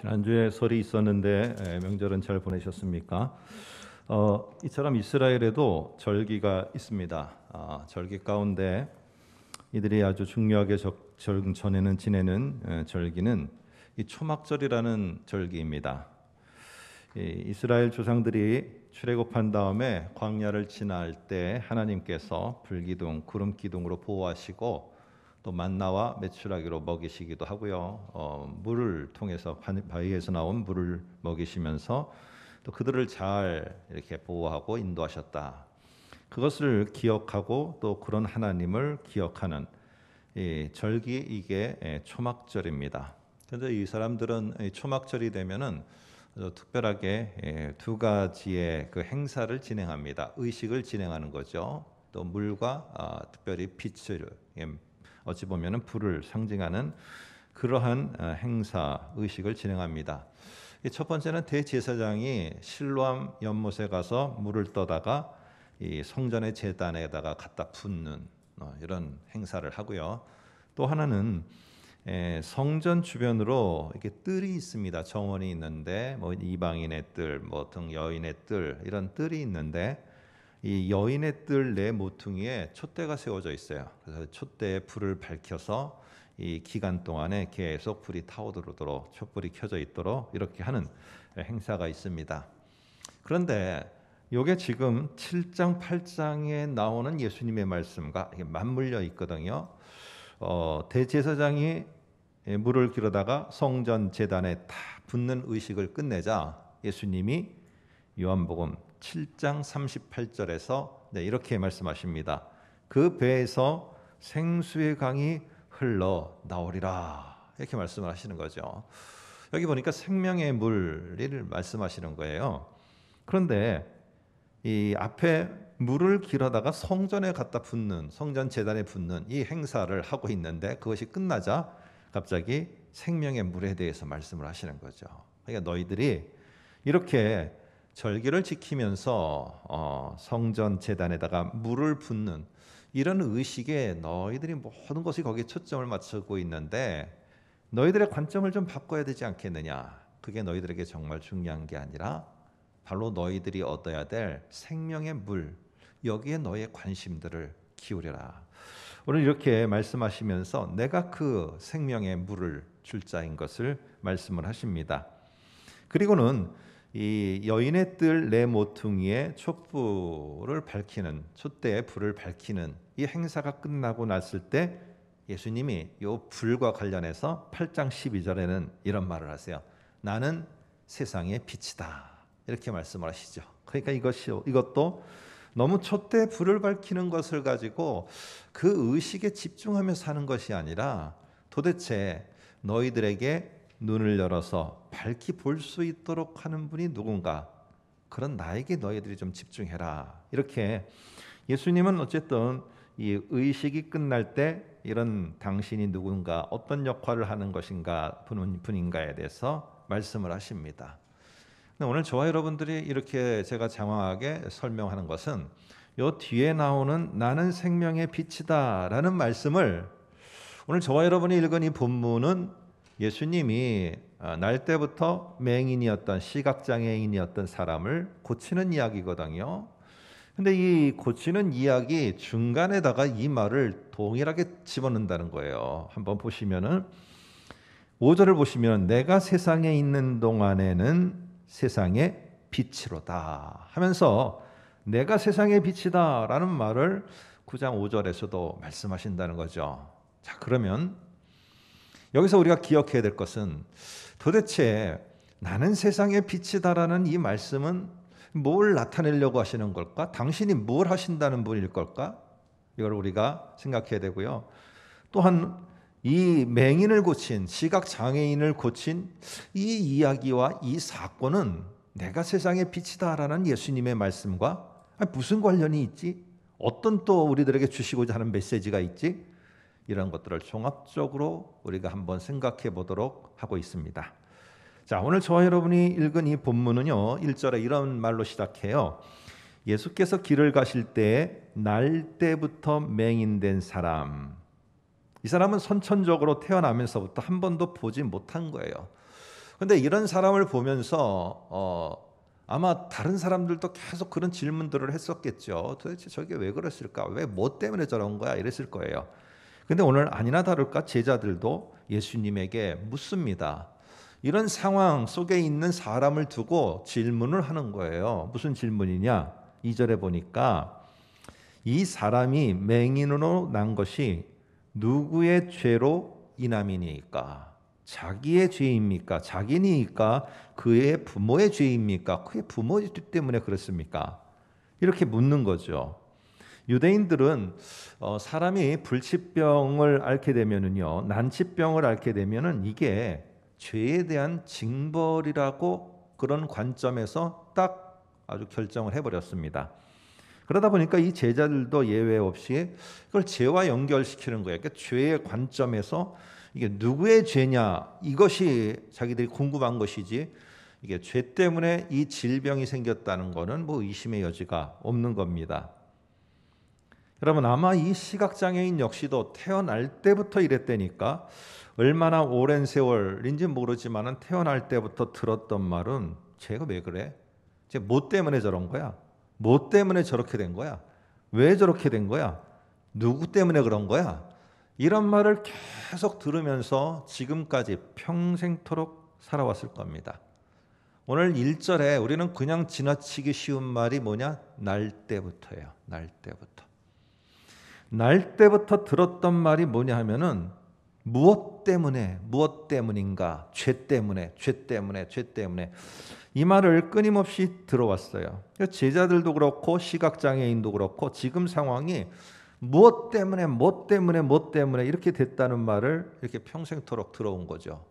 지난주에 설이 있었는데 명절은 잘 보내셨습니까? 어, 이처럼 이스라엘에도 절기가 있습니다. 아, 절기 가운데 이들이 아주 중요하게 적, 절, 전에는 지내는 에, 절기는 이 초막절이라는 절기입니다. 이, 이스라엘 조상들이 출애굽한 다음에 광야를 지날 때 하나님께서 불기둥, 구름 기둥으로 보호하시고 또 만나와 메추라기로 먹이시기도 하고요. 어, 물을 통해서 바위에서 나온 물을 먹이시면서 또 그들을 잘 이렇게 보호하고 인도하셨다. 그것을 기억하고 또 그런 하나님을 기억하는 이 절기 이게 예, 초막절입니다. 그런데 이 사람들은 초막절이 되면은 특별하게 예, 두 가지의 그 행사를 진행합니다. 의식을 진행하는 거죠. 또 물과 아, 특별히 빛을 예, 어찌 보면 불을 상징하는 그러한 어, 행사 의식을 진행합니다. 첫 번째는 대제사장이 실로암 연못에 가서 물을 떠다가 이 성전의 제단에다가 갖다 붓는 어, 이런 행사를 하고요. 또 하나는 성전 주변으로 이렇게 뜰이 있습니다. 정원이 있는데 뭐 이방인의 뜰, 뭐 등 여인의 뜰 이런 뜰이 있는데 이 여인의 뜰 내 모퉁이에 촛대가 세워져 있어요. 그래서 촛대에 불을 밝혀서 이 기간 동안에 계속 불이 타오르도록 촛불이 켜져 있도록 이렇게 하는 행사가 있습니다. 그런데 요게 지금 7장 8장에 나오는 예수님의 말씀과 맞물려 있거든요. 어, 대제사장이 예, 물을 길어다가 성전 제단에 다 붓는 의식을 끝내자 예수님이 요한복음 7장 38절에서 네, 이렇게 말씀하십니다. 그 배에서 생수의 강이 흘러 나오리라. 이렇게 말씀을 하시는 거죠. 여기 보니까 생명의 물을 말씀하시는 거예요. 그런데 이 앞에 물을 길어다가 성전에 갖다 붓는 성전 재단에 붓는 이 행사를 하고 있는데 그것이 끝나자 갑자기 생명의 물에 대해서 말씀을 하시는 거죠. 그러니까 너희들이 이렇게 절기를 지키면서 어, 성전 재단에다가 물을 붓는 이런 의식에 너희들이 모든 것이 거기에 초점을 맞추고 있는데 너희들의 관점을 좀 바꿔야 되지 않겠느냐? 그게 너희들에게 정말 중요한 게 아니라 바로 너희들이 얻어야 될 생명의 물 여기에 너의 관심들을 기울여라. 오늘 이렇게 말씀하시면서 내가 그 생명의 물을 줄 자인 것을 말씀을 하십니다. 그리고는 이 여인의 뜰 내 모퉁이에 촛불을 밝히는 촛대의 불을 밝히는 이 행사가 끝나고 났을 때 예수님이 이 불과 관련해서 8장 12절에는 이런 말을 하세요. 나는 세상의 빛이다. 이렇게 말씀을 하시죠. 그러니까 이것이 이것도 너무 촛대 불을 밝히는 것을 가지고 그 의식에 집중하며 사는 것이 아니라 도대체 너희들에게 눈을 열어서 밝히 볼 수 있도록 하는 분이 누군가 그런 나에게 너희들이 좀 집중해라 이렇게 예수님은 어쨌든 이 의식이 끝날 때 이런 당신이 누군가 어떤 역할을 하는 것인가 분인가에 대해서 말씀을 하십니다. 오늘 저와 여러분들이 이렇게 제가 장황하게 설명하는 것은 이 뒤에 나오는 나는 생명의 빛이다라는 말씀을 오늘 저와 여러분이 읽은 이 본문은 예수님이 어, 날 때부터 맹인이었던 시각장애인이었던 사람을 고치는 이야기거든요. 근데 이 고치는 이야기 중간에다가 이 말을 동일하게 집어넣는다는 거예요. 한번 보시면은 5절을 보시면 내가 세상에 있는 동안에는 세상의 빛으로다 하면서 내가 세상의 빛이다라는 말을 9장 5절에서도 말씀하신다는 거죠. 자, 그러면 여기서 우리가 기억해야 될 것은 도대체 나는 세상의 빛이다라는 이 말씀은 뭘 나타내려고 하시는 걸까? 당신이 뭘 하신다는 분일 걸까? 이걸 우리가 생각해야 되고요. 또한 이 맹인을 고친 시각 장애인을 고친 이 이야기와 이 사건은 내가 세상의 빛이다라는 예수님의 말씀과 무슨 관련이 있지? 어떤 또 우리들에게 주시고자 하는 메시지가 있지? 이런 것들을 종합적으로 우리가 한번 생각해 보도록 하고 있습니다. 자, 오늘 저와 여러분이 읽은 이 본문은요. 1절에 이런 말로 시작해요. 예수께서 길을 가실 때날 때부터 맹인된 사람. 이 사람은 선천적으로 태어나면서부터 한 번도 보지 못한 거예요. 근데 이런 사람을 보면서 어, 아마 다른 사람들도 계속 그런 질문들을 했었겠죠. 도대체 저게 왜 그랬을까? 왜 뭐 때문에 저런 거야? 이랬을 거예요. 근데 오늘 아니나 다를까 제자들도 예수님에게 묻습니다. 이런 상황 속에 있는 사람을 두고 질문을 하는 거예요. 무슨 질문이냐? 2절에 보니까 이 사람이 맹인으로 난 것이 누구의 죄로 인함이니까? 자기의 죄입니까? 자기니까 그의 부모의 죄입니까? 그의 부모 때문에 그렇습니까? 이렇게 묻는 거죠. 유대인들은 어, 사람이 불치병을 앓게 되면은요, 난치병을 앓게 되면은 이게 죄에 대한 징벌이라고 그런 관점에서 딱 아주 결정을 해버렸습니다. 그러다 보니까 이 제자들도 예외 없이 그걸 죄와 연결시키는 거예요. 그러니까 죄의 관점에서 이게 누구의 죄냐 이것이 자기들이 궁금한 것이지 이게 죄 때문에 이 질병이 생겼다는 거는 뭐 의심의 여지가 없는 겁니다. 여러분 아마 이 시각장애인 역시도 태어날 때부터 이랬다니까 얼마나 오랜 세월인지 모르지만 태어날 때부터 들었던 말은 쟤가 왜 그래? 쟤뭐 때문에 저런 거야? 뭐 때문에 저렇게 된 거야? 왜 저렇게 된 거야? 누구 때문에 그런 거야? 이런 말을 계속 들으면서 지금까지 평생토록 살아왔을 겁니다. 오늘 1절에 우리는 그냥 지나치기 쉬운 말이 뭐냐? 날 때부터예요. 날 때부터. 날 때부터 들었던 말이 뭐냐 하면은 무엇 때문에 무엇 때문인가 죄 때문에 죄 때문에 죄 때문에 이 말을 끊임없이 들어왔어요. 제자들도 그렇고 시각 장애인도 그렇고 지금 상황이 무엇 때문에 무엇 때문에 무엇 때문에 이렇게 됐다는 말을 이렇게 평생토록 들어온 거죠.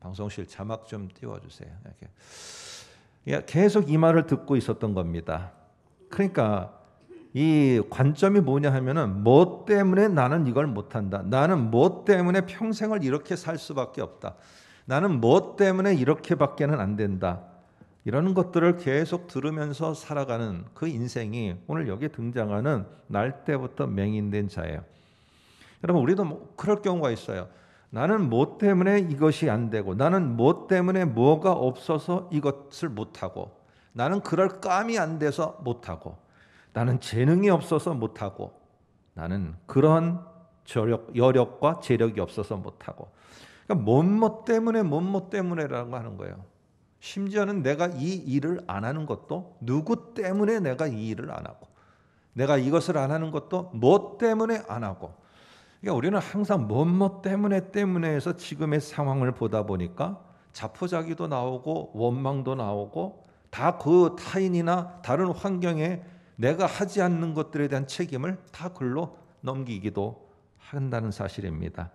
방송실 자막 좀 띄워주세요. 이렇게 그러니까 계속 이 말을 듣고 있었던 겁니다. 그러니까 이 관점이 뭐냐 하면은 뭐 때문에 나는 이걸 못한다. 나는 뭐 때문에 평생을 이렇게 살 수밖에 없다. 나는 뭐 때문에 이렇게밖에는 안 된다. 이런 것들을 계속 들으면서 살아가는 그 인생이 오늘 여기 등장하는 날 때부터 맹인된 자예요. 여러분 우리도 뭐 그럴 경우가 있어요. 나는 뭐 때문에 이것이 안 되고 나는 뭐 때문에 뭐가 없어서 이것을 못하고 나는 그럴 감이 안 돼서 못하고 나는 재능이 없어서 못하고 나는 그런 저력, 여력과 재력이 없어서 못하고 그러니까 뭔뭐 때문에 뭔뭐 때문에라고 하는 거예요. 심지어는 내가 이 일을 안 하는 것도 누구 때문에 내가 이 일을 안 하고 내가 이것을 안 하는 것도 뭐 때문에 안 하고 그러니까 우리는 항상 뭐뭐 때문에 때문에에서 지금의 상황을 보다 보니까 자포자기도 나오고 원망도 나오고 다 그 타인이나 다른 환경에 내가 하지 않는 것들에 대한 책임을 다 글로 넘기기도 한다는 사실입니다.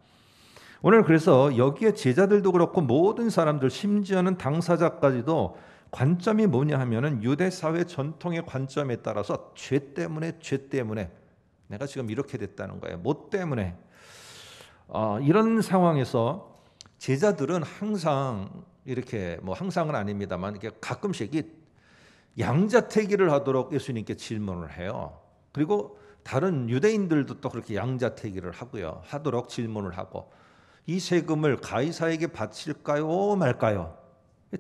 오늘 그래서 여기에 제자들도 그렇고 모든 사람들 심지어는 당사자까지도 관점이 뭐냐 하면은 유대 사회 전통의 관점에 따라서 죄 때문에 죄 때문에 내가 지금 이렇게 됐다는 거예요. 뭐 때문에 어, 이런 상황에서 제자들은 항상 이렇게 뭐 항상은 아닙니다만 이렇게 가끔씩 이 양자태기를 하도록 예수님께 질문을 해요. 그리고 다른 유대인들도 또 그렇게 양자태기를 하고요. 하도록 질문을 하고 이 세금을 가이사에게 바칠까요 말까요?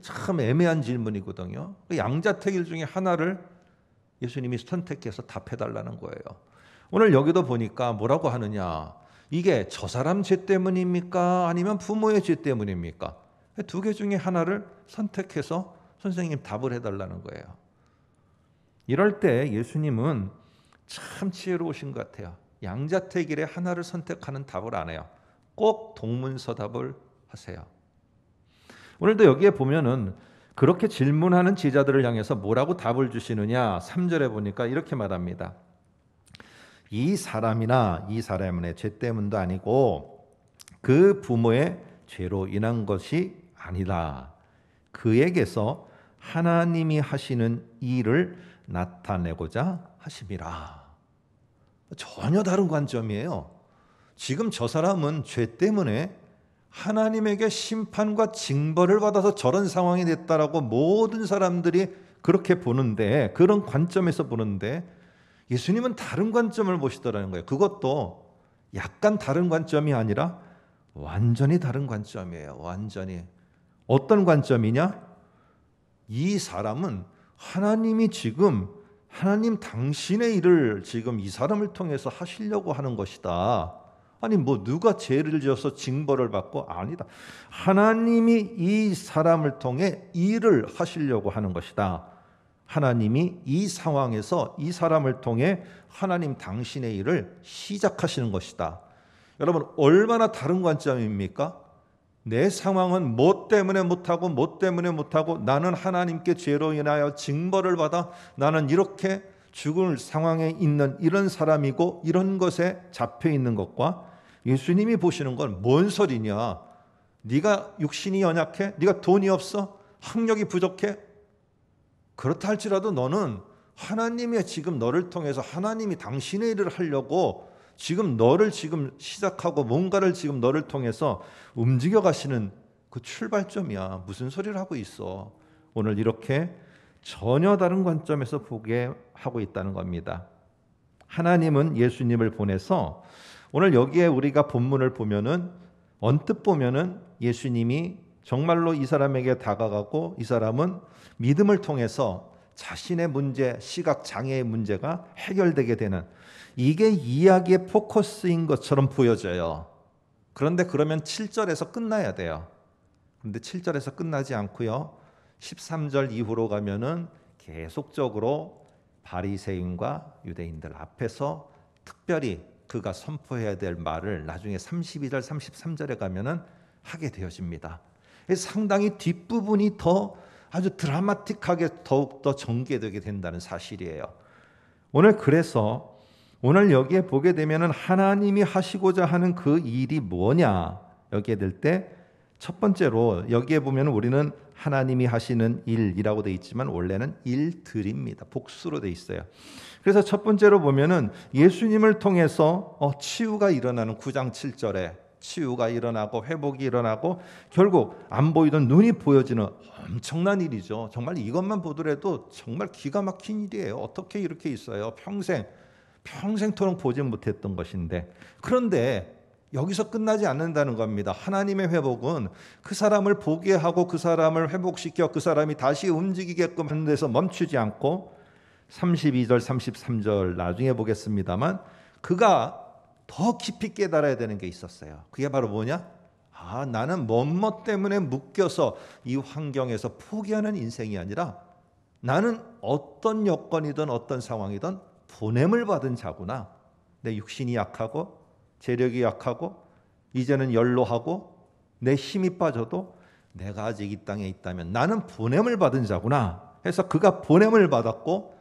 참 애매한 질문이거든요. 그 양자택일 중에 하나를 예수님이 선택해서 답해달라는 거예요. 오늘 여기도 보니까 뭐라고 하느냐? 이게 저 사람 죄 때문입니까? 아니면 부모의 죄 때문입니까? 두 개 중에 하나를 선택해서 선생님 답을 해달라는 거예요. 이럴 때 예수님은 참 지혜로우신 것 같아요. 양자택 일에 하나를 선택하는 답을 안 해요. 꼭 동문서답을 하세요. 오늘도 여기에 보면은 그렇게 질문하는 제자들을 향해서 뭐라고 답을 주시느냐 3절에 보니까 이렇게 말합니다. 이 사람이나 이 사람의 죄 때문도 아니고 그 부모의 죄로 인한 것이 아니다. 그에게서 하나님이 하시는 일을 나타내고자 하심이라. 전혀 다른 관점이에요. 지금 저 사람은 죄 때문에 하나님에게 심판과 징벌을 받아서 저런 상황이 됐다라고 모든 사람들이 그렇게 보는데 그런 관점에서 보는데 예수님은 다른 관점을 보시더라는 거예요. 그것도 약간 다른 관점이 아니라 완전히 다른 관점이에요. 완전히 어떤 관점이냐? 이 사람은 하나님이 지금 하나님 당신의 일을 지금 이 사람을 통해서 하시려고 하는 것이다. 아니 뭐 누가 죄를 지어서 징벌을 받고 아니다. 하나님이 이 사람을 통해 일을 하시려고 하는 것이다. 하나님이 이 상황에서 이 사람을 통해 하나님 당신의 일을 시작하시는 것이다. 여러분 얼마나 다른 관점입니까? 내 상황은 뭐 때문에 못하고 뭐 때문에 못하고 나는 하나님께 죄로 인하여 징벌을 받아 나는 이렇게 죽을 상황에 있는 이런 사람이고 이런 것에 잡혀 있는 것과 예수님이 보시는 건 뭔 소리냐? 네가 육신이 연약해? 네가 돈이 없어? 학력이 부족해? 그렇다 할지라도 너는 하나님의 지금 너를 통해서 하나님이 당신의 일을 하려고 지금 너를 지금 시작하고 뭔가를 지금 너를 통해서 움직여 가시는 그 출발점이야. 무슨 소리를 하고 있어. 오늘 이렇게 전혀 다른 관점에서 보게 하고 있다는 겁니다. 하나님은 예수님을 보내서 오늘 여기에 우리가 본문을 보면은 언뜻 보면은 예수님이 정말로 이 사람에게 다가가고 이 사람은 믿음을 통해서 자신의 문제, 시각 장애의 문제가 해결되게 되는 이게 이야기의 포커스인 것처럼 보여져요. 그런데 그러면 7절에서 끝나야 돼요. 그런데 7절에서 끝나지 않고요. 13절 이후로 가면은 계속적으로 바리새인과 유대인들 앞에서 특별히 그가 선포해야 될 말을 나중에 32절 33절에 가면은 하게 되어집니다. 상당히 뒷부분이 더 아주 드라마틱하게 더욱더 전개되게 된다는 사실이에요. 오늘 그래서 오늘 여기에 보게 되면 하나님이 하시고자 하는 그 일이 뭐냐 여기에 될 때 첫 번째로 여기에 보면 우리는 하나님이 하시는 일이라고 돼 있지만 원래는 일들입니다. 복수로 돼 있어요. 그래서 첫 번째로 보면은 예수님을 통해서 어, 치유가 일어나는 9장 7절에 치유가 일어나고 회복이 일어나고 결국 안 보이던 눈이 보여지는 엄청난 일이죠. 정말 이것만 보더라도 정말 기가 막힌 일이에요. 어떻게 이렇게 있어요? 평생 평생토록 보지 못했던 것인데 그런데 여기서 끝나지 않는다는 겁니다. 하나님의 회복은 그 사람을 보게 하고 그 사람을 회복시켜 그 사람이 다시 움직이게끔 하는 데서 멈추지 않고 32절 33절 나중에 보겠습니다만 그가 더 깊이 깨달아야 되는 게 있었어요. 그게 바로 뭐냐? 아, 나는 뭐뭐 때문에 묶여서 이 환경에서 포기하는 인생이 아니라 나는 어떤 여건이든 어떤 상황이든 보냄을 받은 자구나. 내 육신이 약하고 재력이 약하고 이제는 연로하고 내 힘이 빠져도 내가 아직 이 땅에 있다면 나는 보냄을 받은 자구나. 해서 그가 보냄을 받았고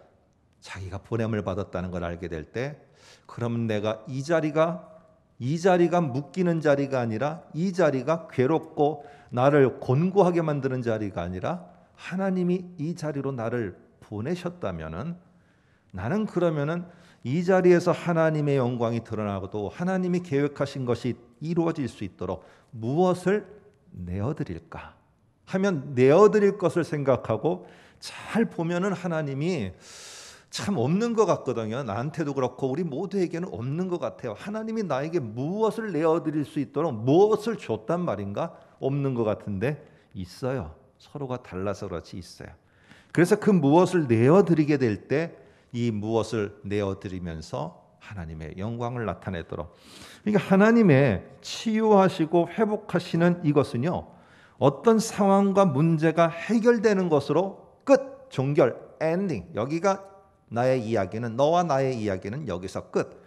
자기가 보냄을 받았다는 걸 알게 될때 그러면 내가 이 자리가 이 자리가 묶이는 자리가 아니라 이 자리가 괴롭고 나를 곤고하게 만드는 자리가 아니라 하나님이 이 자리로 나를 보내셨다면은 나는 그러면은 이 자리에서 하나님의 영광이 드러나고도 하나님이 계획하신 것이 이루어질 수 있도록 무엇을 내어 드릴까? 하면 내어 드릴 것을 생각하고 잘 보면은 하나님이 참 없는 것 같거든요. 나한테도 그렇고 우리 모두에게는 없는 것 같아요. 하나님이 나에게 무엇을 내어드릴 수 있도록 무엇을 줬단 말인가? 없는 것 같은데 있어요. 서로가 달라서 그렇지 있어요. 그래서 그 무엇을 내어드리게 될 때 이 무엇을 내어드리면서 하나님의 영광을 나타내도록 그러니까 하나님의 치유하시고 회복하시는 이것은요 어떤 상황과 문제가 해결되는 것으로 끝 종결 엔딩 여기가 나의 이야기는 너와 나의 이야기는 여기서 끝.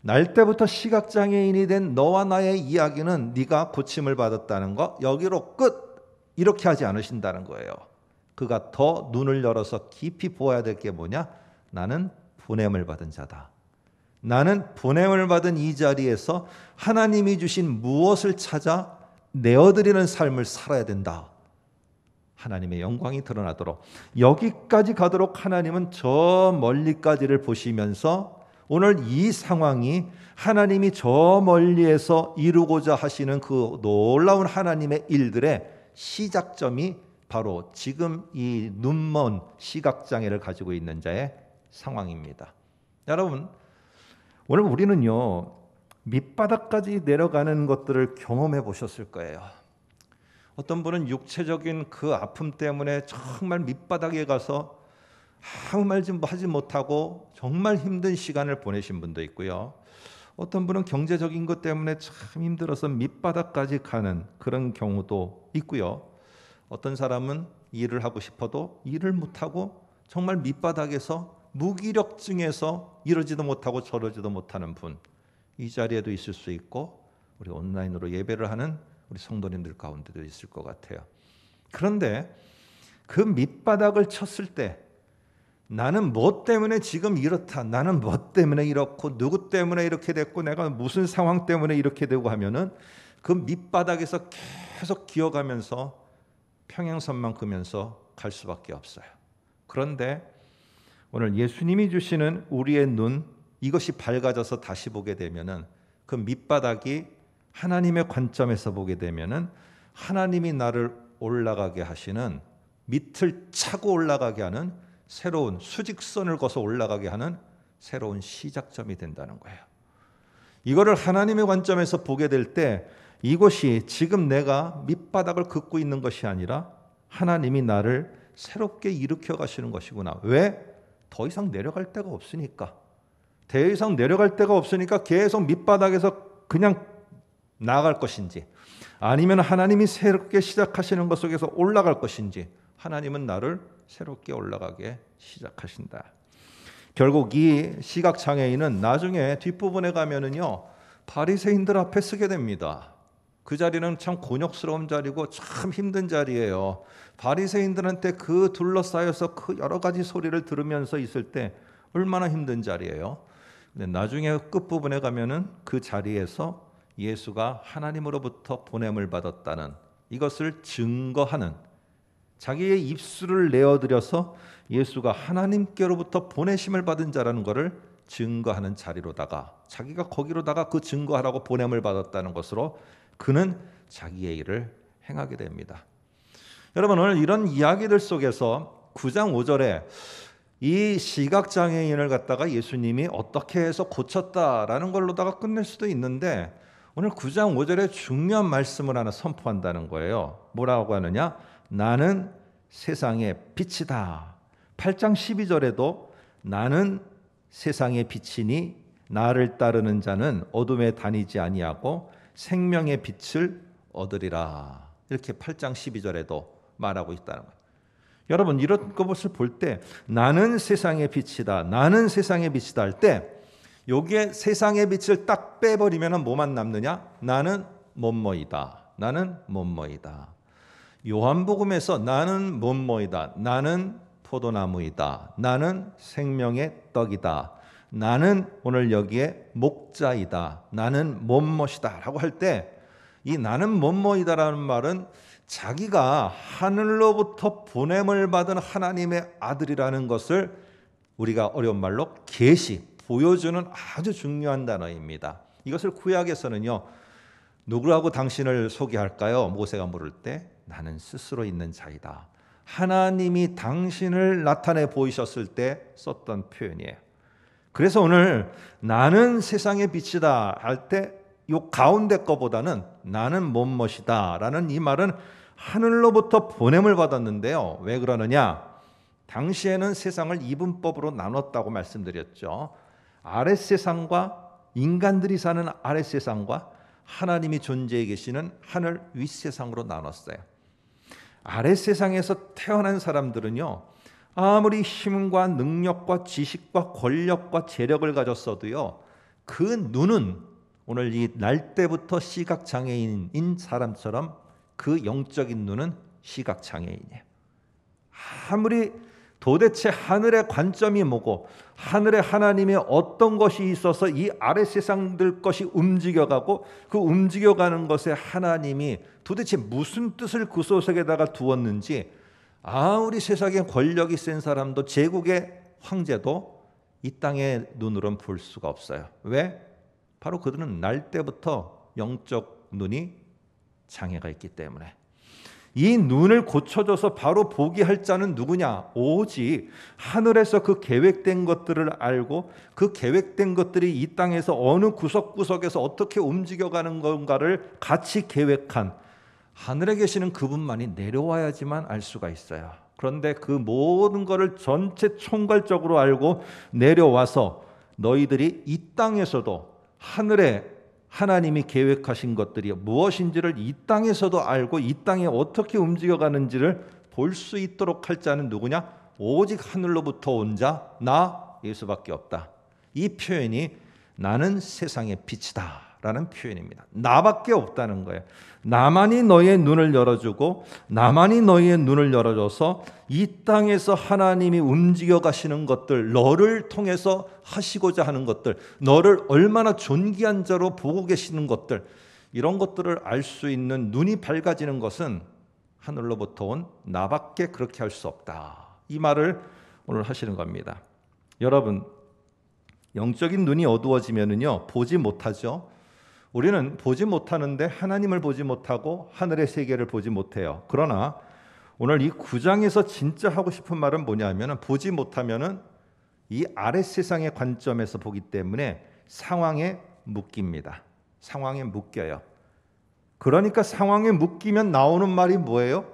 날 때부터 시각 장애인이 된 너와 나의 이야기는 네가 고침을 받았다는 거 여기로 끝. 이렇게 하지 않으신다는 거예요. 그가 더 눈을 열어서 깊이 보아야 될 게 뭐냐? 나는 보냄을 받은 자다. 나는 보냄을 받은 이 자리에서 하나님이 주신 무엇을 찾아 내어드리는 삶을 살아야 된다. 하나님의 영광이 드러나도록 여기까지 가도록 하나님은 저 멀리까지를 보시면서 오늘 이 상황이 하나님이 저 멀리에서 이루고자 하시는 그 놀라운 하나님의 일들의 시작점이 바로 지금 이 눈먼 시각장애를 가지고 있는 자의 상황입니다. 여러분, 오늘 우리는요, 밑바닥까지 내려가는 것들을 경험해 보셨을 거예요. 어떤 분은 육체적인 그 아픔 때문에 정말 밑바닥에 가서 아무 말좀 하지 못하고 정말 힘든 시간을 보내신 분도 있고요. 어떤 분은 경제적인 것 때문에 참 힘들어서 밑바닥까지 가는 그런 경우도 있고요. 어떤 사람은 일을 하고 싶어도 일을 못하고 정말 밑바닥에서 무기력증에서 이러지도 못하고 저러지도 못하는 분. 이 자리에도 있을 수 있고 우리 온라인으로 예배를 하는 우리 성도님들 가운데도 있을 것 같아요. 그런데 그 밑바닥을 쳤을 때 나는 뭐 때문에 지금 이렇다. 나는 뭐 때문에 이렇고 누구 때문에 이렇게 됐고 내가 무슨 상황 때문에 이렇게 되고 하면은 그 밑바닥에서 계속 기어가면서 평행선만 끄면서 갈 수밖에 없어요. 그런데 오늘 예수님이 주시는 우리의 눈 이것이 밝아져서 다시 보게 되면은 그 밑바닥이 하나님의 관점에서 보게 되면은 하나님이 나를 올라가게 하시는 밑을 차고 올라가게 하는 새로운 수직선을 거서 올라가게 하는 새로운 시작점이 된다는 거예요. 이거를 하나님의 관점에서 보게 될 때 이곳이 지금 내가 밑바닥을 긋고 있는 것이 아니라 하나님이 나를 새롭게 일으켜 가시는 것이구나. 왜? 더 이상 내려갈 데가 없으니까. 더 이상 내려갈 데가 없으니까 계속 밑바닥에서 그냥 나아갈 것인지 아니면 하나님이 새롭게 시작하시는 것 속에서 올라갈 것인지 하나님은 나를 새롭게 올라가게 시작하신다. 결국 이 시각 장애인은 나중에 뒷부분에 가면은요 바리새인들 앞에 서게 됩니다. 그 자리는 참 곤욕스러운 자리고 참 힘든 자리예요. 바리새인들한테 그 둘러싸여서 그 여러 가지 소리를 들으면서 있을 때 얼마나 힘든 자리예요. 근데 나중에 끝부분에 가면은 그 자리에서 예수가 하나님으로부터 보냄을 받았다는 이것을 증거하는 자기의 입술을 내어드려서 예수가 하나님께로부터 보내심을 받은 자라는 것을 증거하는 자리로다가 자기가 거기로다가 그 증거하라고 보냄을 받았다는 것으로 그는 자기의 일을 행하게 됩니다. 여러분 오늘 이런 이야기들 속에서 9장 5절에 이 시각 장애인을 갖다가 예수님이 어떻게 해서 고쳤다라는 걸로다가 끝낼 수도 있는데 오늘 9장 5절에 중요한 말씀을 하나 선포한다는 거예요. 뭐라고 하느냐? 나는 세상의 빛이다. 8장 12절에도 나는 세상의 빛이니 나를 따르는 자는 어둠에 다니지 아니하고 생명의 빛을 얻으리라. 이렇게 8장 12절에도 말하고 있다는 거예요. 여러분 이런 것을 볼 때 나는 세상의 빛이다. 나는 세상의 빛이다 할때 여기에 세상의 빛을 딱 빼버리면 뭐만 남느냐? 나는 몸머이다. 나는 몸머이다. 요한복음에서 나는 몸머이다. 나는 포도나무이다. 나는 생명의 떡이다. 나는 오늘 여기에 목자이다. 나는 몸머시다. 라고 할 때 이 나는 몸머이다라는 말은 자기가 하늘로부터 보냄을 받은 하나님의 아들이라는 것을 우리가 어려운 말로 계시 보여주는 아주 중요한 단어입니다. 이것을 구약에서는요. 누구하고 당신을 소개할까요? 모세가 물을 때 나는 스스로 있는 자이다. 하나님이 당신을 나타내 보이셨을 때 썼던 표현이에요. 그래서 오늘 나는 세상의 빛이다 할 때 요 가운데 거보다는 나는 몸멋이다라는 이 말은 하늘로부터 보냄을 받았는데요. 왜 그러느냐? 당시에는 세상을 이분법으로 나눴다고 말씀드렸죠. 아랫세상과 인간들이 사는 아랫세상과 하나님이 존재해 계시는 하늘 윗세상으로 나눴어요. 아랫세상에서 태어난 사람들은요. 아무리 힘과 능력과 지식과 권력과 재력을 가졌어도요. 그 눈은 오늘 이 날때부터 시각 장애인인 사람처럼 그 영적인 눈은 시각 장애인이에요. 아무리 도대체 하늘의 관점이 뭐고 하늘의 하나님의 어떤 것이 있어서 이 아래 세상들 것이 움직여가고 그 움직여가는 것에 하나님이 도대체 무슨 뜻을 그 소속에다가 두었는지 아무리 세상에 권력이 센 사람도 제국의 황제도 이 땅의 눈으로는 볼 수가 없어요. 왜? 바로 그들은 날 때부터 영적 눈이 장애가 있기 때문에 이 눈을 고쳐줘서 바로 보기할 자는 누구냐? 오직 하늘에서 그 계획된 것들을 알고 그 계획된 것들이 이 땅에서 어느 구석구석에서 어떻게 움직여가는 건가를 같이 계획한 하늘에 계시는 그분만이 내려와야지만 알 수가 있어요. 그런데 그 모든 것을 전체 총괄적으로 알고 내려와서 너희들이 이 땅에서도 하늘에 하나님이 계획하신 것들이 무엇인지를 이 땅에서도 알고 이 땅에 어떻게 움직여가는지를 볼 수 있도록 할 자는 누구냐? 오직 하늘로부터 온 자, 나 예수밖에 없다. 이 표현이 나는 세상의 빛이다 라는 표현입니다. 나밖에 없다는 거예요. 나만이 너의 눈을 열어주고 나만이 너의 눈을 열어줘서 이 땅에서 하나님이 움직여 가시는 것들, 너를 통해서 하시고자 하는 것들, 너를 얼마나 존귀한 자로 보고 계시는 것들, 이런 것들을 알 수 있는 눈이 밝아지는 것은 하늘로부터 온 나밖에 그렇게 할 수 없다. 이 말을 오늘 하시는 겁니다. 여러분, 영적인 눈이 어두워지면은요, 보지 못하죠. 우리는 보지 못하는데 하나님을 보지 못하고 하늘의 세계를 보지 못해요. 그러나 오늘 이 구장에서 진짜 하고 싶은 말은 뭐냐면은 보지 못하면은 이 아래 세상의 관점에서 보기 때문에 상황에 묶입니다. 상황에 묶여요. 그러니까 상황에 묶이면 나오는 말이 뭐예요?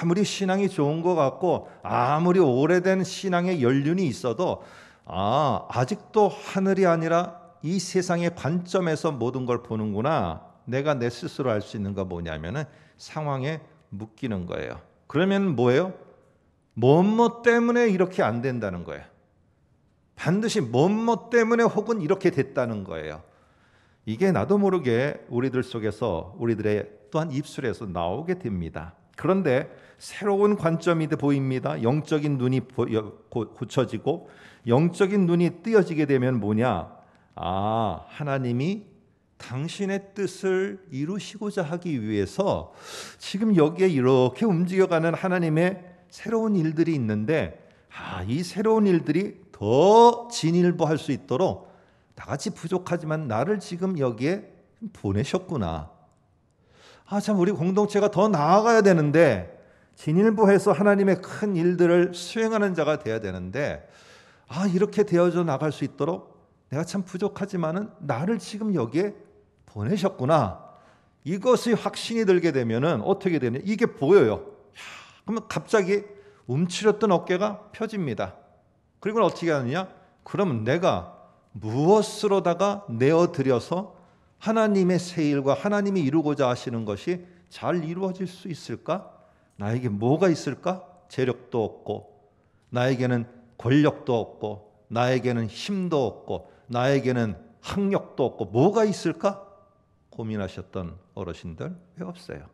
아무리 신앙이 좋은 것 같고 아무리 오래된 신앙의 연륜이 있어도 아 아직도 하늘이 아니라 이 세상의 관점에서 모든 걸 보는구나. 내가 내 스스로 알 수 있는 거 뭐냐면은 상황에 묶이는 거예요. 그러면 뭐예요? 뭐뭐 때문에 이렇게 안 된다는 거예요. 반드시 뭐뭐 때문에 혹은 이렇게 됐다는 거예요. 이게 나도 모르게 우리들 속에서 우리들의 또한 입술에서 나오게 됩니다. 그런데 새로운 관점이 보입니다. 영적인 눈이 고쳐지고 영적인 눈이 뜨여지게 되면 뭐냐? 아, 하나님이 당신의 뜻을 이루시고자 하기 위해서 지금 여기에 이렇게 움직여가는 하나님의 새로운 일들이 있는데 아, 이 새로운 일들이 더 진일보할 수 있도록 나같이 부족하지만 나를 지금 여기에 보내셨구나. 아, 참 우리 공동체가 더 나아가야 되는데 진일보해서 하나님의 큰 일들을 수행하는 자가 되어야 되는데 아, 이렇게 되어져 나갈 수 있도록 내가 참 부족하지만은 나를 지금 여기에 보내셨구나. 이것이 확신이 들게 되면은 어떻게 되냐? 이게 보여요. 그러면 갑자기 움츠렸던 어깨가 펴집니다. 그리고 어떻게 하느냐? 그러면 내가 무엇으로다가 내어드려서 하나님의 세일과 하나님이 이루고자 하시는 것이 잘 이루어질 수 있을까? 나에게 뭐가 있을까? 재력도 없고, 나에게는 권력도 없고, 나에게는 힘도 없고, 나에게는 학력도 없고 뭐가 있을까? 고민하셨던 어르신들 왜 없어요?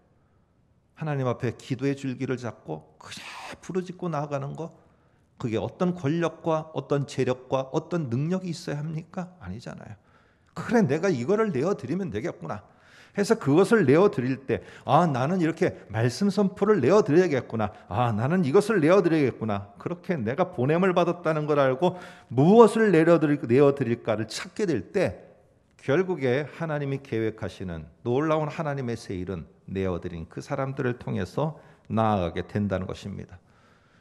하나님 앞에 기도의 줄기를 잡고 그냥 부르짖고 나아가는 거 그게 어떤 권력과 어떤 재력과 어떤 능력이 있어야 합니까? 아니잖아요. 그래 내가 이거를 내어 드리면 되겠구나. 해서 그것을 내어드릴 때, 아, 나는 이렇게 말씀 선포를 내어드려야겠구나. 아, 나는 이것을 내어드려야겠구나. 그렇게 내가 보냄을 받았다는 걸 알고 무엇을 내려드릴, 내어드릴까를 찾게 될 때, 결국에 하나님이 계획하시는 놀라운 하나님의 세일은 내어드린 그 사람들을 통해서 나아가게 된다는 것입니다.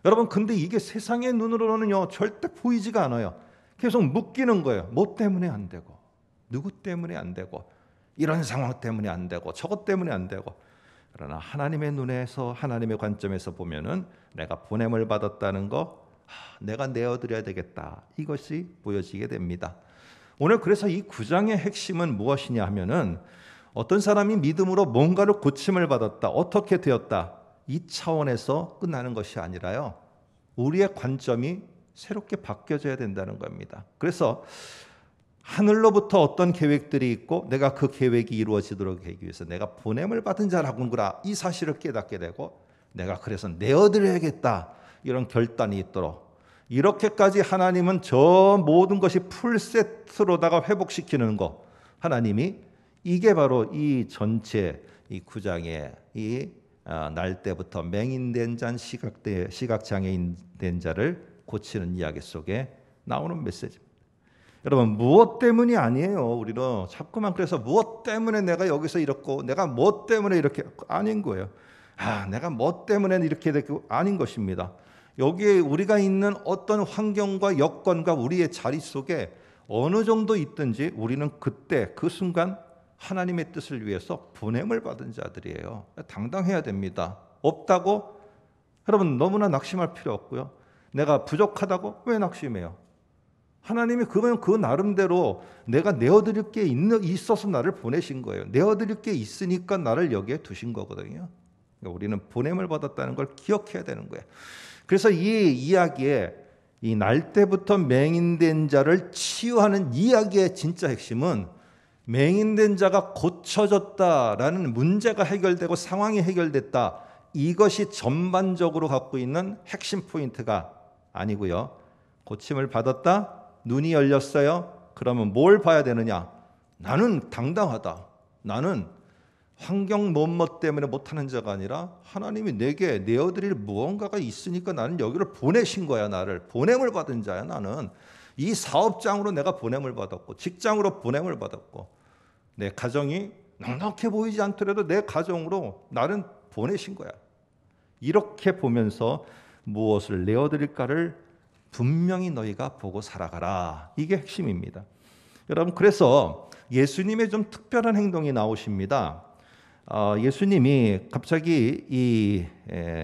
여러분, 근데 이게 세상의 눈으로는요, 절대 보이지가 않아요. 계속 묶이는 거예요. 뭐 때문에 안 되고, 누구 때문에 안 되고, 이런 상황 때문에 안 되고 저것 때문에 안 되고 그러나 하나님의 눈에서 하나님의 관점에서 보면은 내가 보냄을 받았다는 거 아, 내가 내어드려야 되겠다 이것이 보여지게 됩니다. 오늘 그래서 이 구장의 핵심은 무엇이냐 하면은 어떤 사람이 믿음으로 뭔가를 고침을 받았다 어떻게 되었다 이 차원에서 끝나는 것이 아니라요 우리의 관점이 새롭게 바뀌어져야 된다는 겁니다. 그래서 하늘로부터 어떤 계획들이 있고 내가 그 계획이 이루어지도록 하기 위해서 내가 보냄을 받은 자라군구라 이 사실을 깨닫게 되고 내가 그래서 내어드려야겠다 이런 결단이 있도록 이렇게까지 하나님은 저 모든 것이 풀세트로다가 회복시키는 거 하나님이 이게 바로 이 전체 이 구장의 이날 아, 때부터 맹인된 잔 시각대 시각 장애인 된 자를 고치는 이야기 속에 나오는 메시지. 입니다 여러분 무엇 때문이 아니에요. 우리는 자꾸만 그래서 무엇 때문에 내가 여기서 이렇고 내가 뭐 때문에 이렇게 아닌 거예요. 아, 내가 뭐 때문에 이렇게 됐고 아닌 것입니다. 여기에 우리가 있는 어떤 환경과 여건과 우리의 자리 속에 어느 정도 있든지 우리는 그때 그 순간 하나님의 뜻을 위해서 보냄을 받은 자들이에요. 당당해야 됩니다. 없다고 여러분 너무나 낙심할 필요 없고요. 내가 부족하다고 왜 낙심해요? 하나님이 그러면 그 나름대로 내가 내어드릴 게있어서 나를 보내신 거예요. 내어드릴 게 있으니까 나를 여기에 두신 거거든요. 그러니까 우리는 보냄을 받았다는 걸 기억해야 되는 거예요. 그래서 이 이야기에 이 날때부터 맹인된 자를 치유하는 이야기의 진짜 핵심은 맹인된 자가 고쳐졌다라는 문제가 해결되고 상황이 해결됐다. 이것이 전반적으로 갖고 있는 핵심 포인트가 아니고요. 고침을 받았다. 눈이 열렸어요. 그러면 뭘 봐야 되느냐? 나는 당당하다. 나는 환경 뭐뭐 때문에 못하는 자가 아니라 하나님이 내게 내어드릴 무언가가 있으니까 나는 여기를 보내신 거야 나를 보냄을 받은 자야 나는 이 사업장으로 내가 보냄을 받았고 직장으로 보냄을 받았고 내 가정이 넉넉해 보이지 않더라도 내 가정으로 나는 보내신 거야 이렇게 보면서 무엇을 내어드릴까를 분명히 너희가 보고 살아가라. 이게 핵심입니다. 여러분 그래서 예수님의 좀 특별한 행동이 나오십니다. 어, 예수님이 갑자기 이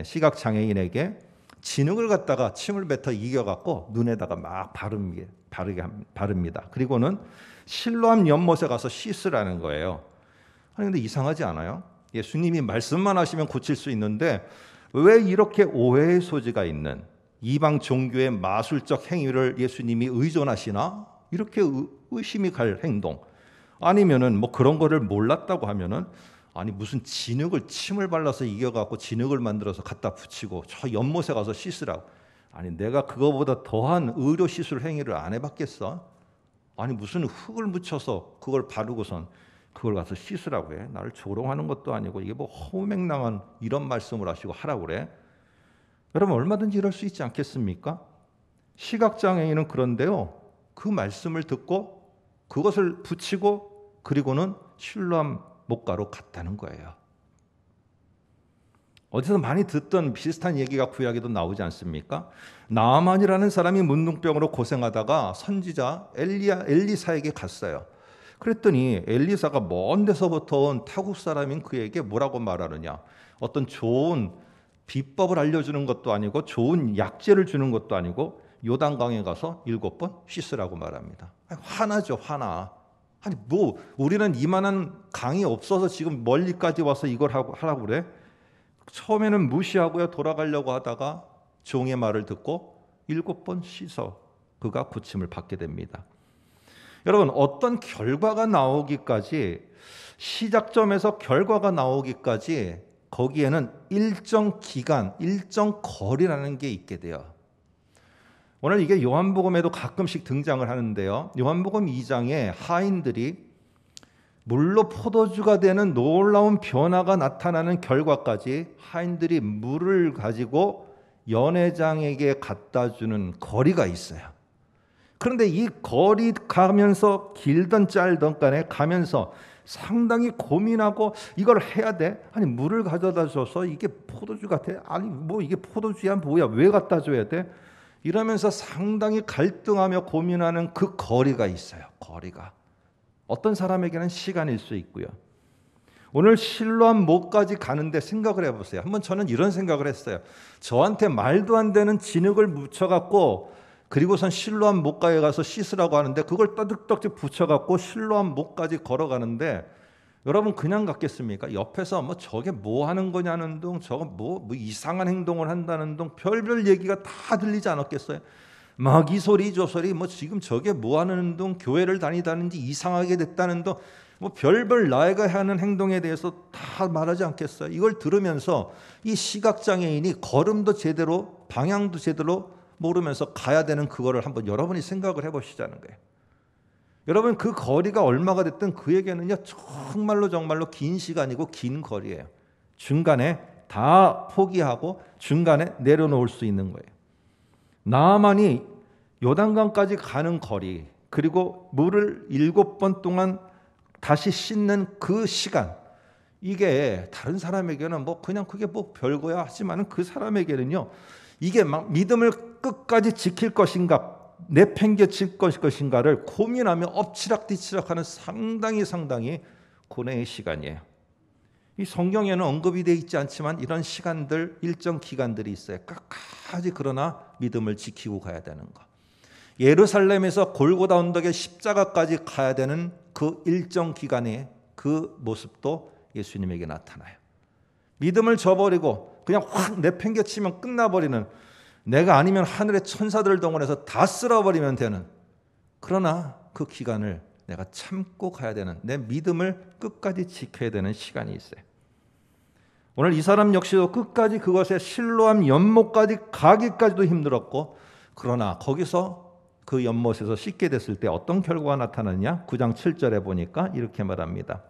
시각 장애인에게 진흙을 갖다가 침을 뱉어 이겨갖고 눈에다가 막 바르게, 바르게 바릅니다. 그리고는 실로암 연못에 가서 씻으라는 거예요. 아니 데 이상하지 않아요? 예수님이 말씀만 하시면 고칠 수 있는데 왜 이렇게 오해의 소지가 있는 이방 종교의 마술적 행위를 예수님이 의존하시나? 이렇게 의심이 갈 행동. 아니면은 뭐 그런 거를 몰랐다고 하면은 아니 무슨 진흙을 침을 발라서 이겨 갖고 진흙을 만들어서 갖다 붙이고 저 연못에 가서 씻으라고. 아니 내가 그거보다 더한 의료 시술 행위를 안해 봤겠어? 아니 무슨 흙을 묻혀서 그걸 바르고선 그걸 가서 씻으라고 해. 나를 조롱하는 것도 아니고 이게 뭐 허무맹랑한 이런 말씀을 하시고 하라고 그래. 여러분 얼마든지 이럴 수 있지 않겠습니까? 시각장애인은 그런데요. 그 말씀을 듣고 그것을 붙이고 그리고는 신람 목가로 갔다는 거예요. 어디서 많이 듣던 비슷한 얘기가 구약에도 나오지 않습니까? 나만이라는 사람이 문둥병으로 고생하다가 선지자 엘리야 엘리사에게 갔어요. 그랬더니 엘리사가 먼 데서부터 온 타국 사람인 그에게 뭐라고 말하느냐? 어떤 좋은 비법을 알려주는 것도 아니고 좋은 약재를 주는 것도 아니고 요단강에 가서 일곱 번 씻으라고 말합니다. 아니, 화나죠, 화나. 아니 뭐 우리는 이만한 강이 없어서 지금 멀리까지 와서 이걸 하고 하라고 그래? 처음에는 무시하고요 돌아가려고 하다가 종의 말을 듣고 일곱 번 씻어 그가 고침을 받게 됩니다. 여러분 어떤 결과가 나오기까지 시작점에서 결과가 나오기까지 거기에는 일정 기간, 일정 거리라는 게 있게 돼요. 오늘 이게 요한복음에도 가끔씩 등장을 하는데요. 요한복음 2장에 하인들이 물로 포도주가 되는 놀라운 변화가 나타나는 결과까지 하인들이 물을 가지고 연회장에게 갖다 주는 거리가 있어요. 그런데 이 거리 가면서 길던 짧던 간에 가면서 상당히 고민하고 이걸 해야 돼? 아니 물을 가져다 줘서 이게 포도주 같아? 아니 뭐 이게 포도주야 뭐야 왜 갖다 줘야 돼? 이러면서 상당히 갈등하며 고민하는 그 거리가 있어요. 거리가 어떤 사람에게는 시간일 수 있고요. 오늘 실로암 목까지 가는데 생각을 해보세요. 한번 저는 이런 생각을 했어요. 저한테 말도 안 되는 진흙을 묻혀갖고 그리고선 실로암 목가에 가서 씻으라고 하는데 그걸 떠득떠득 붙여갖고 실로암 목까지 걸어가는데 여러분 그냥 갔겠습니까? 옆에서 뭐 저게 뭐 하는 거냐는 둥 저거 뭐, 뭐 이상한 행동을 한다는 둥 별별 얘기가 다 들리지 않았겠어요? 막 이 소리 저 소리 뭐 지금 저게 뭐 하는 둥 교회를 다니다는지 이상하게 됐다는 둥뭐 별별 나이가 하는 행동에 대해서 다 말하지 않겠어요? 이걸 들으면서 이 시각 장애인이 걸음도 제대로 방향도 제대로 모르면서 가야 되는 그거를 한번 여러분이 생각을 해보시자는 거예요. 여러분 그 거리가 얼마가 됐든 그에게는요 정말로 정말로 긴 시간이고 긴 거리예요. 중간에 다 포기하고 중간에 내려놓을 수 있는 거예요. 나만이 요단강까지 가는 거리 그리고 물을 일곱 번 동안 다시 씻는 그 시간 이게 다른 사람에게는 뭐 그냥 그게 뭐 별거야 하지만은 그 사람에게는요 이게 막 믿음을 끝까지 지킬 것인가 내팽겨칠 것인가를 고민하며 엎치락뒤치락하는 상당히 상당히 고뇌의 시간이에요. 이 성경에는 언급이 되어 있지 않지만 이런 시간들 일정 기간들이 있어요. 끝까지 그러나 믿음을 지키고 가야 되는 것. 예루살렘에서 골고다 언덕의 십자가까지 가야 되는 그 일정 기간의 그 모습도 예수님에게 나타나요. 믿음을 저버리고 그냥 확 내팽겨치면 끝나버리는 내가 아니면 하늘의 천사들을 동원해서 다 쓸어버리면 되는 그러나 그 기간을 내가 참고 가야 되는 내 믿음을 끝까지 지켜야 되는 시간이 있어요. 오늘 이 사람 역시도 끝까지 그것의 실로함 연못까지 가기까지도 힘들었고 그러나 거기서 그 연못에서 씻게 됐을 때 어떤 결과가 나타나느냐? 9장 7절에 보니까 이렇게 말합니다.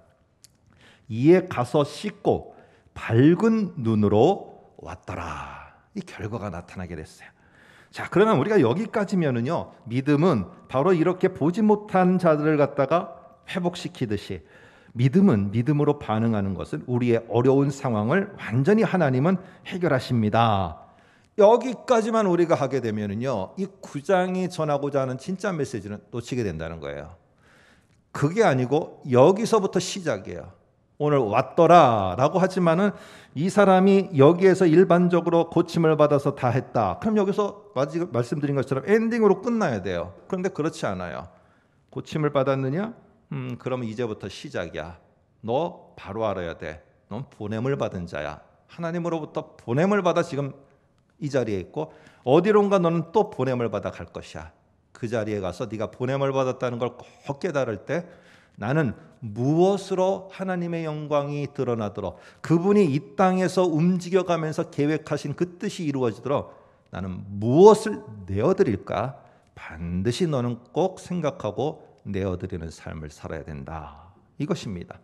이에 가서 씻고 밝은 눈으로 왔더라. 이 결과가 나타나게 됐어요. 자, 그러면 우리가 여기까지면은요, 믿음은 바로 이렇게 보지 못한 자들을 갖다가 회복시키듯이 믿음은 믿음으로 반응하는 것은 우리의 어려운 상황을 완전히 하나님은 해결하십니다. 여기까지만 우리가 하게 되면은요, 이 구장이 전하고자 하는 진짜 메시지는 놓치게 된다는 거예요. 그게 아니고 여기서부터 시작이에요. 오늘 왔더라 라고 하지만은 이 사람이 여기에서 일반적으로 고침을 받아서 다 했다. 그럼 여기서 말씀드린 것처럼 엔딩으로 끝나야 돼요. 그런데 그렇지 않아요. 고침을 받았느냐? 음, 그러면 이제부터 시작이야. 너 바로 알아야 돼. 넌 보냄을 받은 자야. 하나님으로부터 보냄을 받아 지금 이 자리에 있고 어디론가 너는 또 보냄을 받아 갈 것이야. 그 자리에 가서 네가 보냄을 받았다는 걸 꼭 깨달을 때 나는 무엇으로 하나님의 영광이 드러나도록 그분이 이 땅에서 움직여가면서 계획하신 그 뜻이 이루어지도록 나는 무엇을 내어드릴까? 반드시 너는 꼭 생각하고 내어드리는 삶을 살아야 된다. 이것입니다.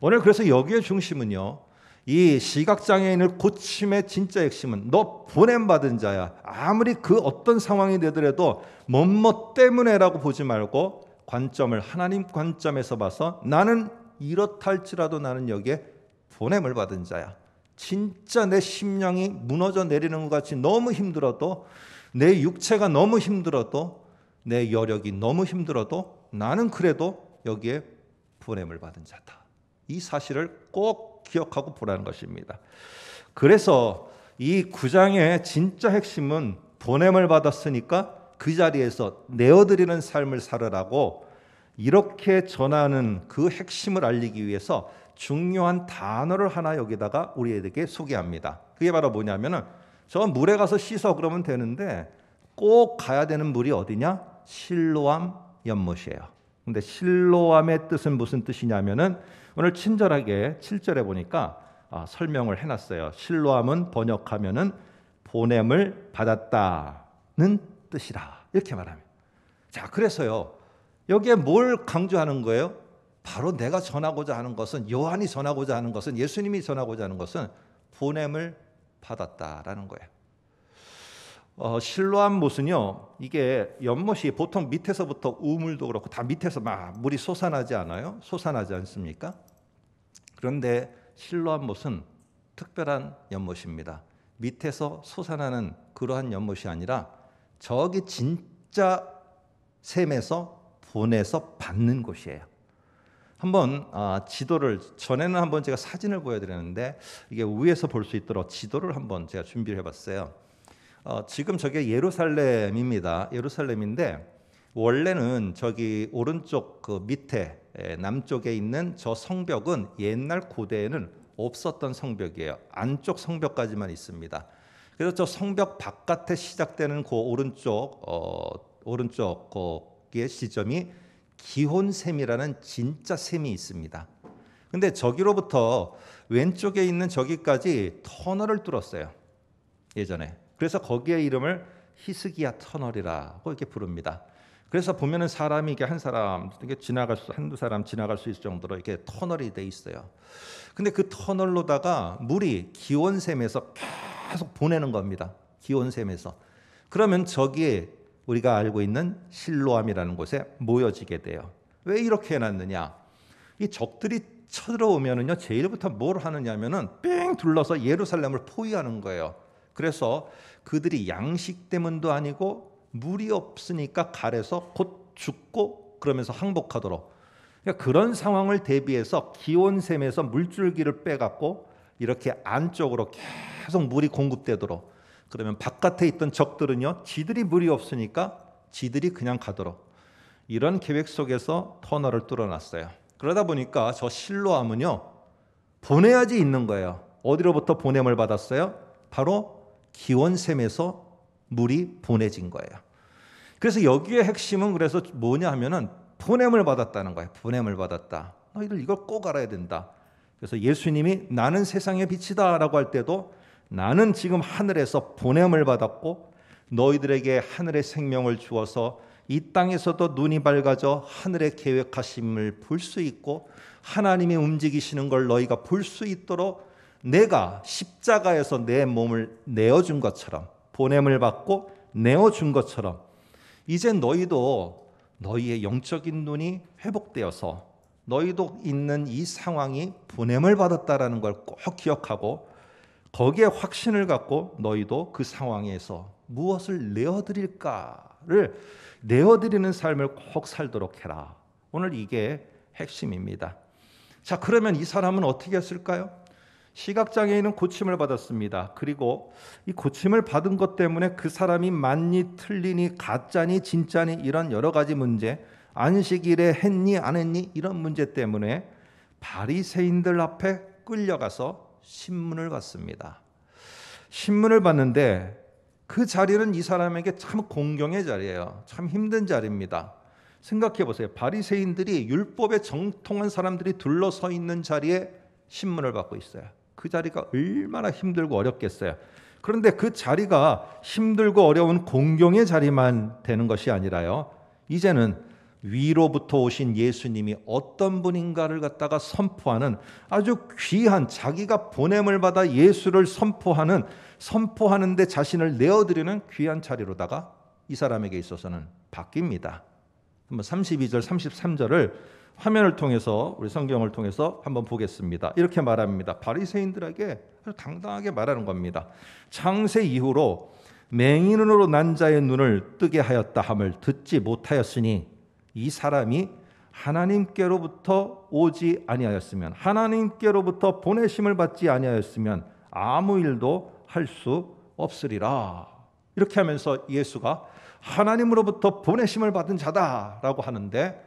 오늘 그래서 여기에 중심은요. 이 시각장애인을 고침의 진짜 핵심은 너 보냄받은 자야. 아무리 그 어떤 상황이 되더라도 뭐뭐 뭐 때문에라고 보지 말고 관점을 하나님 관점에서 봐서 나는 이렇다 할지라도 나는 여기에 보냄을 받은 자야. 진짜 내 심령이 무너져 내리는 것 같이 너무 힘들어도 내 육체가 너무 힘들어도 내 여력이 너무 힘들어도 나는 그래도 여기에 보냄을 받은 자다. 이 사실을 꼭 기억하고 보라는 것입니다. 그래서 이 구장의 진짜 핵심은 보냄을 받았으니까 그 자리에서 내어드리는 삶을 살으라고 이렇게 전하는 그 핵심을 알리기 위해서 중요한 단어를 하나 여기다가 우리에게 소개합니다. 그게 바로 뭐냐면은 저 물에 가서 씻어 그러면 되는데 꼭 가야 되는 물이 어디냐? 실로암 연못이에요. 근데 실로암의 뜻은 무슨 뜻이냐면은 오늘 친절하게 7절에 보니까 아, 설명을 해놨어요. 실로암은 번역하면은 보냄을 받았다는 뜻이라. 이렇게 말합니다. 자, 그래서요. 여기에 뭘 강조하는 거예요? 바로 내가 전하고자 하는 것은 요한이 전하고자 하는 것은 예수님이 전하고자 하는 것은 보냄을 받았다라는 거예요. 어, 실로암 못은요 이게 연못이 보통 밑에서부터 우물도 그렇고 다 밑에서 막 물이 솟아나지 않아요? 솟아나지 않습니까? 그런데 실로암 못은 특별한 연못입니다. 밑에서 솟아나는 그러한 연못이 아니라 저기 진짜 샘에서 보내서 받는 곳이에요. 한번 아, 지도를 전에는 한번 제가 사진을 보여드렸는데 이게 위에서 볼 수 있도록 지도를 한번 제가 준비를 해봤어요. 어, 지금 저게 예루살렘입니다. 예루살렘인데 원래는 저기 오른쪽 그 밑에 예, 남쪽에 있는 저 성벽은 옛날 고대에는 없었던 성벽이에요. 안쪽 성벽까지만 있습니다. 그래서 저 성벽 바깥에 시작되는 그 오른쪽 어, 오른쪽 거기에 시점이 기혼샘이라는 진짜 샘이 있습니다. 근데 저기로부터 왼쪽에 있는 저기까지 터널을 뚫었어요. 예전에. 그래서 거기에 이름을 히스기야 터널이라고 이렇게 부릅니다. 그래서 보면은 사람이 이게 한 사람 이게 지나갈 수 한두 사람 지나갈 수 있을 정도로 이렇게 터널이 돼 있어요. 근데 그 터널로다가 물이 기온샘에서 계속 보내는 겁니다. 기온샘에서. 그러면 저기에 우리가 알고 있는 실로암이라는 곳에 모여지게 돼요. 왜 이렇게 해놨느냐? 이 적들이 쳐들어오면은요, 제일부터 뭘 하느냐면은 뺑 둘러서 예루살렘을 포위하는 거예요. 그래서 그들이 양식 때문도 아니고 물이 없으니까 가래서 곧 죽고 그러면서 항복하도록 그러니까 그런 상황을 대비해서 기온샘에서 물줄기를 빼갖고 이렇게 안쪽으로 계속 물이 공급되도록 그러면 바깥에 있던 적들은요 지들이 물이 없으니까 지들이 그냥 가도록 이런 계획 속에서 터널을 뚫어놨어요. 그러다 보니까 저 실로암은요 보내야지 있는 거예요. 어디로부터 보냄을 받았어요? 바로 기원샘에서 물이 보내진 거예요. 그래서 여기에 핵심은 그래서 뭐냐 하면은 보냄을 받았다는 거예요. 보냄을 받았다. 너희들 뭐 이걸 꼭 알아야 된다. 그래서 예수님이 나는 세상의 빛이다라고 할 때도 나는 지금 하늘에서 보냄을 받았고 너희들에게 하늘의 생명을 주어서 이 땅에서도 눈이 밝아져 하늘의 계획하심을 볼 수 있고 하나님이 움직이시는 걸 너희가 볼 수 있도록 내가 십자가에서 내 몸을 내어준 것처럼 보냄을 받고 내어준 것처럼 이제 너희도 너희의 영적인 눈이 회복되어서 너희도 있는 이 상황이 보냄을 받았다라는 걸 꼭 기억하고 거기에 확신을 갖고 너희도 그 상황에서 무엇을 내어드릴까를 내어드리는 삶을 꼭 살도록 해라. 오늘 이게 핵심입니다. 자, 그러면 이 사람은 어떻게 했을까요? 시각장애인은 고침을 받았습니다. 그리고 이 고침을 받은 것 때문에 그 사람이 맞니, 틀리니, 가짜니, 진짜니 이런 여러 가지 문제, 안식일에 했니 안 했니 이런 문제 때문에 바리새인들 앞에 끌려가서 신문을 받습니다. 신문을 받는데 그 자리는 이 사람에게 참 공경의 자리예요. 참 힘든 자리입니다. 생각해 보세요. 바리새인들이 율법에 정통한 사람들이 둘러서 있는 자리에 신문을 받고 있어요. 그 자리가 얼마나 힘들고 어렵겠어요. 그런데 그 자리가 힘들고 어려운 공경의 자리만 되는 것이 아니라요. 이제는 위로부터 오신 예수님이 어떤 분인가를 갖다가 선포하는 아주 귀한 자기가 보냄을 받아 예수를 선포하는 선포하는데 자신을 내어드리는 귀한 자리로다가 이 사람에게 있어서는 바뀝니다. 한번 32절 33절을 화면을 통해서 우리 성경을 통해서 한번 보겠습니다. 이렇게 말합니다. 바리새인들에게 아주 당당하게 말하는 겁니다. 창세 이후로 맹인으로 난 자의 눈을 뜨게 하였다 함을 듣지 못하였으니 이 사람이 하나님께로부터 오지 아니하였으면 하나님께로부터 보내심을 받지 아니하였으면 아무 일도 할 수 없으리라. 이렇게 하면서 예수가 하나님으로부터 보내심을 받은 자다라고 하는데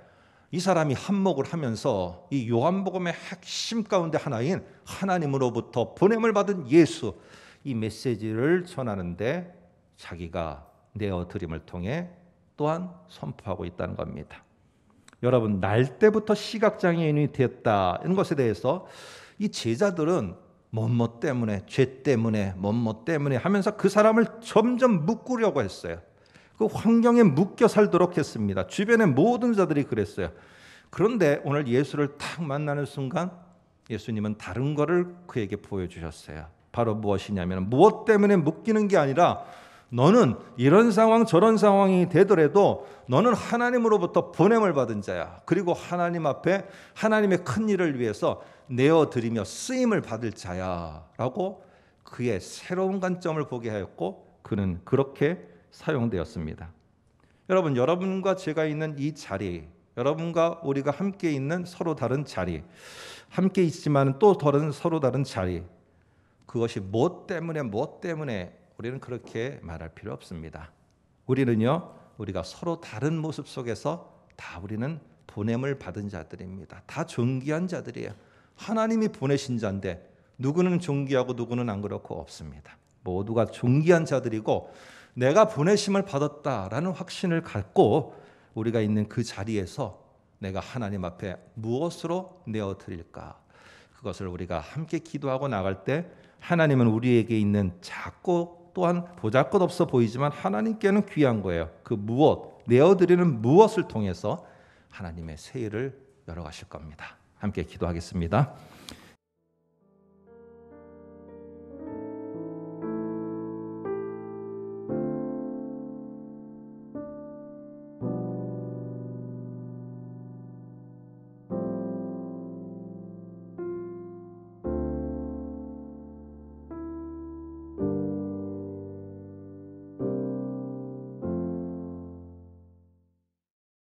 이 사람이 한몫을 하면서 이 요한복음의 핵심 가운데 하나인 하나님으로부터 보냄을 받은 예수 이 메시지를 전하는데 자기가 내어 드림을 통해 또한 선포하고 있다는 겁니다. 여러분 날 때부터 시각장애인이 됐다 이 것에 대해서 이 제자들은 뭐뭐 때문에 죄 때문에 뭐뭐 때문에 하면서 그 사람을 점점 묶으려고 했어요. 그 환경에 묶여 살도록 했습니다. 주변의 모든 자들이 그랬어요. 그런데 오늘 예수를 딱 만나는 순간 예수님은 다른 거를 그에게 보여주셨어요. 바로 무엇이냐면 무엇 때문에 묶이는 게 아니라 너는 이런 상황 저런 상황이 되더라도 너는 하나님으로부터 보냄을 받은 자야. 그리고 하나님 앞에 하나님의 큰 일을 위해서 내어 드리며 쓰임을 받을 자야라고 그의 새로운 관점을 보게 하였고 그는 그렇게 사용되었습니다. 여러분, 여러분과 제가 있는 이 자리, 여러분과 우리가 함께 있는 서로 다른 자리, 함께 있지만 또 다른 서로 다른 자리, 그것이 무엇 뭐 때문에 무엇 뭐 때문에 우리는 그렇게 말할 필요 없습니다. 우리는요, 우리가 서로 다른 모습 속에서 다 우리는 보냄을 받은 자들입니다. 다 존귀한 자들이에요. 하나님이 보내신 자인데 누구는 존귀하고 누구는 안 그렇고 없습니다. 모두가 존귀한 자들이고 내가 보내심을 받았다라는 확신을 갖고 우리가 있는 그 자리에서 내가 하나님 앞에 무엇으로 내어 드릴까? 그것을 우리가 함께 기도하고 나갈 때 하나님은 우리에게 있는 작고 또한 보잘것없어 보이지만 하나님께는 귀한 거예요. 그 무엇 내어드리는 무엇을 통해서 하나님의 세일을 열어가실 겁니다. 함께 기도하겠습니다.